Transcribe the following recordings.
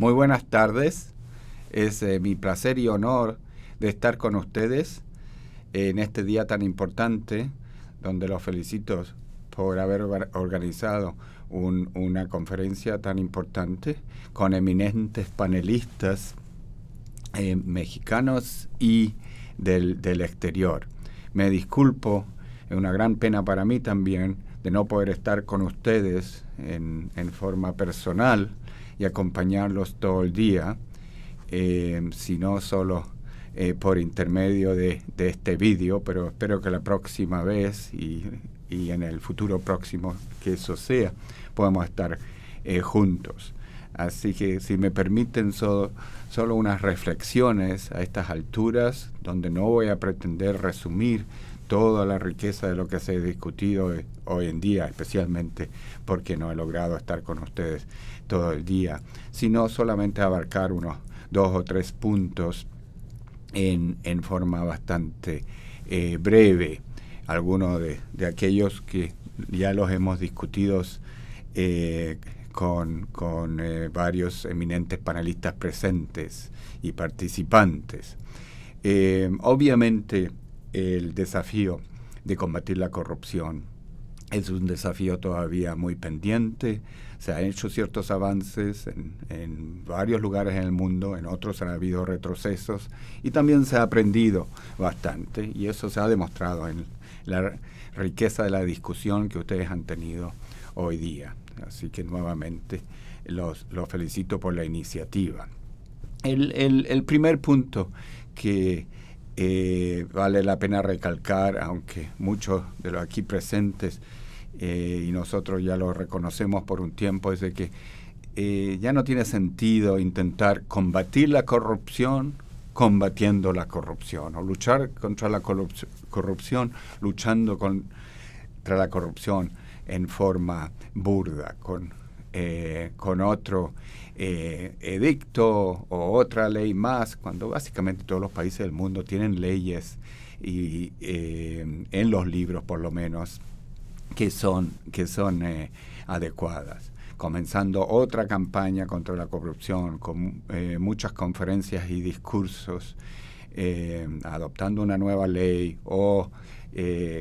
Muy buenas tardes. Es eh, mi placer y honor de estar con ustedes en este día tan importante, donde los felicito por haber organizado una conferencia tan importante con eminentes panelistas eh, mexicanos y del, exterior. Me disculpo, es una gran pena para mí también de no poder estar con ustedes en forma personal, y acompañarlos todo el día, eh, si no solo eh, por intermedio de, este vídeo, pero espero que la próxima vez y, en el futuro próximo que eso sea, podamos estar eh, juntos. Así que si me permiten solo unas reflexiones a estas alturas, donde no voy a pretender resumir toda la riqueza de lo que se ha discutido eh, hoy en día, especialmente porque no he logrado estar con ustedes todo el día, sino solamente abarcar unos dos o tres puntos en, forma bastante eh, breve. Algunos de, aquellos que ya los hemos discutido eh, con, varios eminentes panelistas presentes y participantes. obviamente, el desafío de combatir la corrupción. Es un desafío todavía muy pendiente. Se han hecho ciertos avances en, varios lugares en el mundo, en otros han habido retrocesos y también se ha aprendido bastante y eso se ha demostrado en la riqueza de la discusión que ustedes han tenido hoy día. Así que nuevamente los, felicito por la iniciativa. el primer punto que eh, vale la pena recalcar, aunque muchos de los aquí presentes eh, y nosotros ya lo reconocemos por un tiempo, es que eh, ya no tiene sentido intentar combatir la corrupción combatiendo la corrupción o luchar contra la corrupción luchando contra la corrupción en forma burda, con eh, con otro eh, edicto o otra ley más, cuando básicamente todos los países del mundo tienen leyes y eh, en los libros por lo menos que son, que son adecuadas comenzando otra campaña contra la corrupción, con muchas conferencias y discursos, adoptando una nueva ley o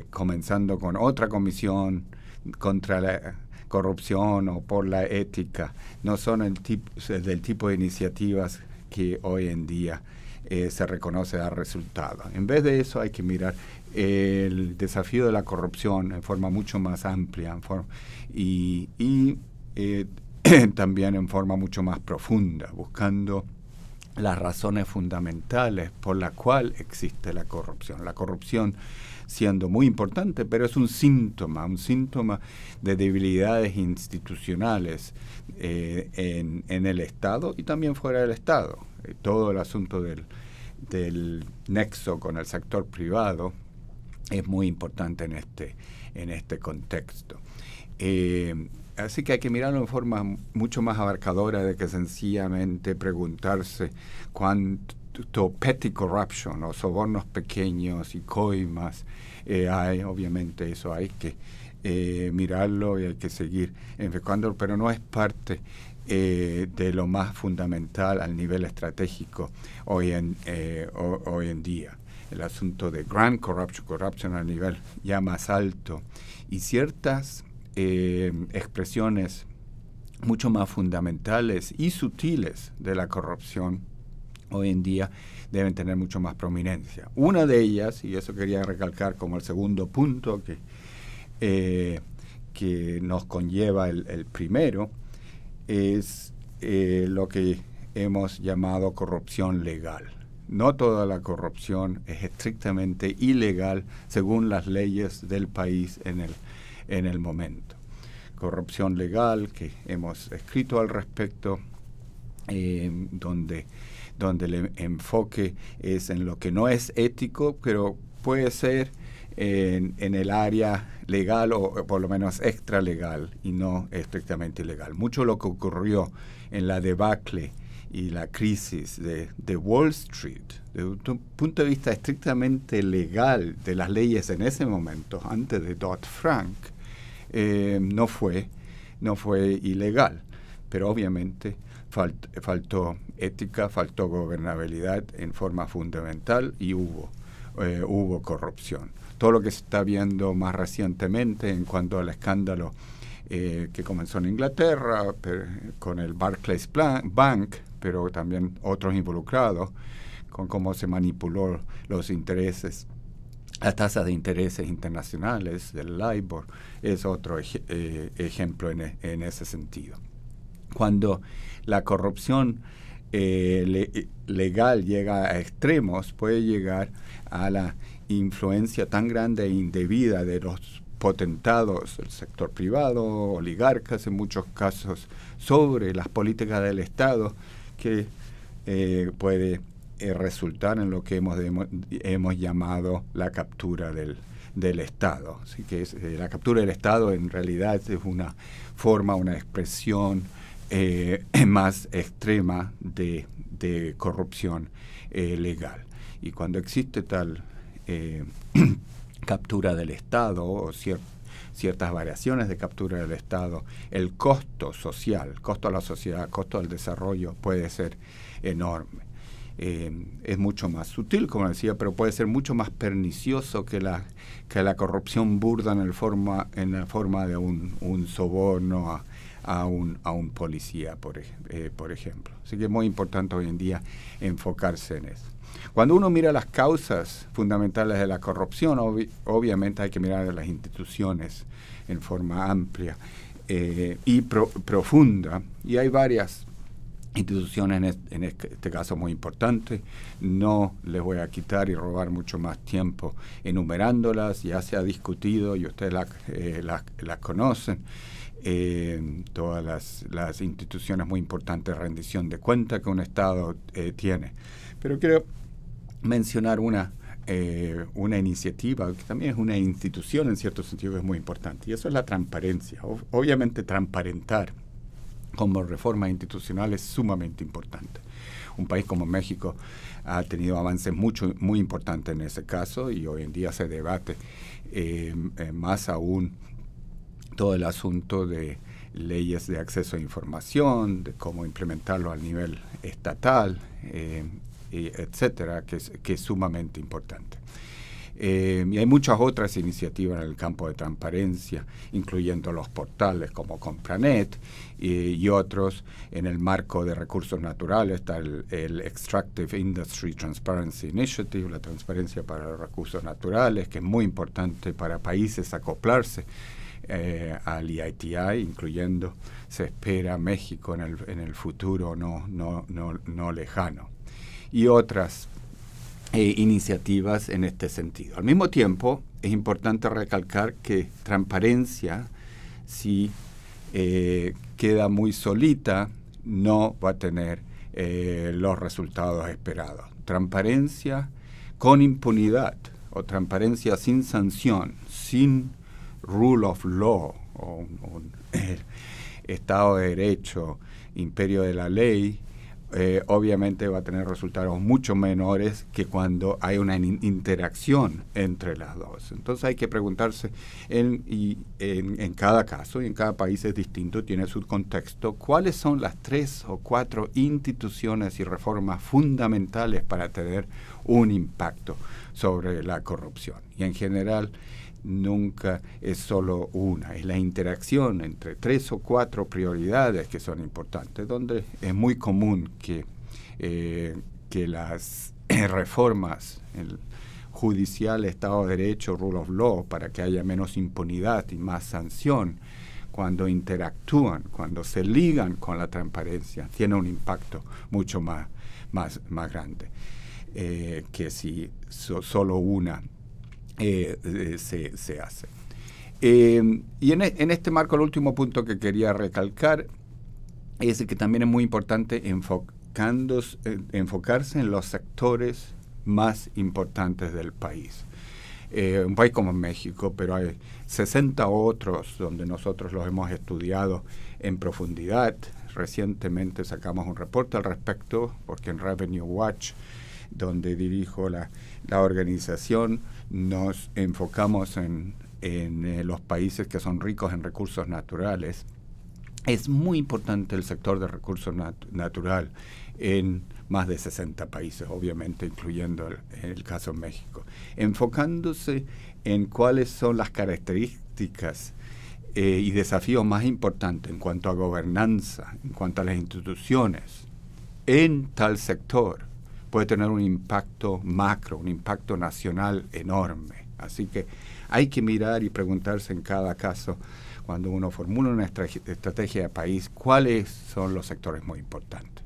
comenzando con otra comisión contra la corrupción o por la ética, no son el del tipo de iniciativas que hoy en día eh, se reconoce dar resultado. En vez de eso hay que mirar el desafío de la corrupción en forma mucho más amplia y, eh, también en forma mucho más profunda, buscando las razones fundamentales por las cuales existe la corrupción. La corrupción siendo muy importante, pero es un síntoma, un síntoma de debilidades institucionales eh, en, el Estado y también fuera del Estado. Eh, todo el asunto del, nexo con el sector privado es muy importante en este, en este contexto. Eh, Así que hay que mirarlo en forma mucho más abarcadora de que sencillamente preguntarse cuánto petty corruption o sobornos pequeños y coimas eh, hay. Obviamente eso hay que eh, mirarlo y hay que seguir enfocándolo, pero no es parte eh, de lo más fundamental al nivel estratégico hoy en, hoy en día. El asunto de grand corruption, corruption a nivel ya más alto y ciertas eh, expresiones mucho más fundamentales y sutiles de la corrupción hoy en día deben tener mucho más prominencia. Una de ellas, y eso quería recalcar como el segundo punto que, eh, que nos conlleva el, primero, es eh, lo que hemos llamado corrupción legal. No toda la corrupción es estrictamente ilegal según las leyes del país en el en el momento. Corrupción legal, que hemos escrito al respecto, eh, donde, donde el enfoque es en lo que no es ético, pero puede ser en, el área legal o, por lo menos extralegal y no estrictamente legal. Mucho lo que ocurrió en la debacle y la crisis de, de Wall Street, desde un punto de vista estrictamente legal de las leyes en ese momento, antes de Dodd-Frank, eh, no, fue, no fue ilegal, pero obviamente faltó ética, faltó gobernabilidad en forma fundamental y hubo, eh, hubo corrupción. Todo lo que se está viendo más recientemente en cuanto al escándalo eh, que comenzó en Inglaterra con el Barclays Bank, pero también otros involucrados, con cómo se manipuló los intereses las tasas de intereses internacionales, del LIBOR, es otro eh, ejemplo e, en, ese sentido. Cuando la corrupción eh, legal llega a extremos, puede llegar a la influencia tan grande e indebida de los potentados el sector privado, oligarcas en muchos casos, sobre las políticas del Estado que eh, puede eh, resultar en lo que hemos, hemos llamado la captura del, del Estado. Así que eh, la captura del Estado en realidad es una forma, una expresión eh, más extrema de, corrupción legal. Y cuando existe tal captura del Estado o ciertas variaciones de captura del Estado, el costo social, costo a la sociedad, costo al desarrollo puede ser enorme. Eh, es mucho más sutil, como decía, pero puede ser mucho más pernicioso que la, que la corrupción burda en, forma, en la forma de un, soborno a, un, a un policía, por, eh, por ejemplo. Así que es muy importante hoy en día enfocarse en eso. Cuando uno mira las causas fundamentales de la corrupción, obviamente hay que mirar a las instituciones en forma amplia eh, y profunda, y hay varias instituciones en este, este caso muy importantes. No les voy a quitar y robar mucho más tiempo enumerándolas, ya se ha discutido y ustedes las, eh, conocen. Eh, todas las, las, instituciones muy importantes de rendición de cuenta que un Estado eh, tiene. Pero quiero mencionar una, una iniciativa que también es una institución en cierto sentido que es muy importante, y eso es la transparencia. obviamente transparentar como reformas institucionales sumamente importante. Un país como México ha tenido avances mucho, muy importantes en ese caso y hoy en día se debate eh, eh, más aún todo el asunto de leyes de acceso a información, de cómo implementarlo a nivel estatal, eh, etcétera, que es sumamente importante. Eh, y hay muchas otras iniciativas en el campo de transparencia, incluyendo los portales como Compranet y, y otros. En el marco de recursos naturales está el, Extractive Industry Transparency Initiative, la transparencia para los recursos naturales, que es muy importante para países acoplarse eh, al EITI, incluyendo se espera México en el, en el futuro no, no, no, no lejano. Y otras e iniciativas en este sentido. Al mismo tiempo, es importante recalcar que transparencia, si eh, queda muy solita, no va a tener eh, los resultados esperados. Transparencia con impunidad o transparencia sin sanción, sin rule of law o Estado de Derecho, imperio de la ley, eh, obviamente va a tener resultados mucho menores que cuando hay una interacción entre las dos. Entonces hay que preguntarse en, y, en, en, cada caso, y en cada país es distinto, tiene su contexto, cuáles son las tres o cuatro instituciones y reformas fundamentales para tener un impacto sobre la corrupción. Y en general nunca es solo una, es la interacción entre tres o cuatro prioridades que son importantes, donde es muy común que, eh, que las reformas, el judicial, Estado de Derecho, rule of law, para que haya menos impunidad y más sanción, cuando interactúan, cuando se ligan con la transparencia, tiene un impacto mucho más, más, grande eh, que si solo una eh, eh, se, hace. Em, y e, en, este marco, el último punto que quería recalcar es que también es muy importante eh, enfocarse en los sectores más importantes del país. un país como México, pero hay 60 otros donde nosotros los hemos estudiado en profundidad. Recientemente sacamos un reporte al respecto, porque en Revenue Watch, donde dirijo la organización, nos enfocamos en, eh, los países que son ricos en recursos naturales, es muy importante el sector de recursos naturales natural en más de 60 países, obviamente, incluyendo el, caso México, enfocándose en cuáles son las características eh, y desafíos más importantes en cuanto a gobernanza, en cuanto a las instituciones en tal sector puede tener un impacto macro, un impacto nacional enorme. Así que hay que mirar y preguntarse en cada caso, cuando uno formula una estrategia de país, cuáles son los sectores muy importantes.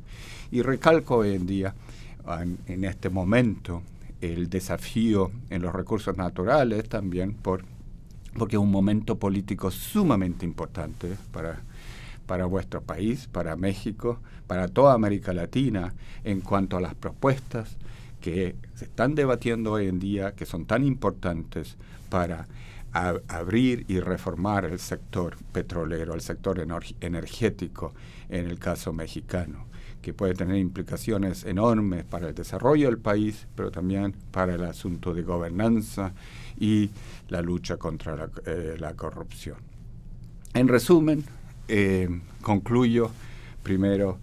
Y recalco hoy en día, en, este momento, el desafío en los recursos naturales también, por, porque es un momento político sumamente importante para para vuestro país, para México, para toda América Latina, en cuanto a las propuestas que se están debatiendo hoy en día, que son tan importantes para abrir y reformar el sector petrolero, el sector energético, en el caso mexicano, que puede tener implicaciones enormes para el desarrollo del país, pero también para el asunto de gobernanza y la lucha contra la eh, corrupción. En resumen, eh, concluyo primero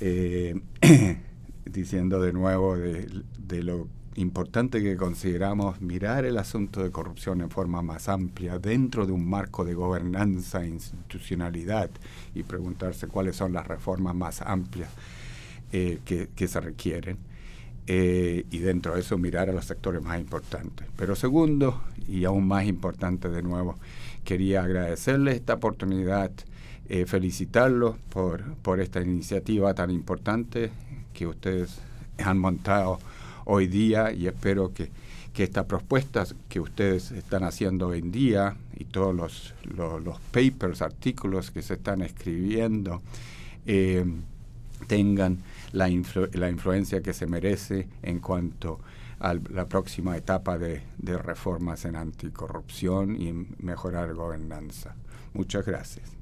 eh, diciendo de nuevo de, lo importante que consideramos mirar el asunto de corrupción en forma más amplia dentro de un marco de gobernanza e institucionalidad y preguntarse cuáles son las reformas más amplias eh, que, se requieren. y dentro de eso mirar a los sectores más importantes. Pero segundo, y aún más importante de nuevo, quería agradecerles esta oportunidad eh, felicitarlos por, esta iniciativa tan importante que ustedes han montado hoy día y espero que, que estas propuestas que ustedes están haciendo hoy en día y todos los, los, papers, artículos que se están escribiendo, eh, tengan la, la influencia que se merece en cuanto a la próxima etapa de, de reformas en anticorrupción y mejorar gobernanza. Muchas gracias.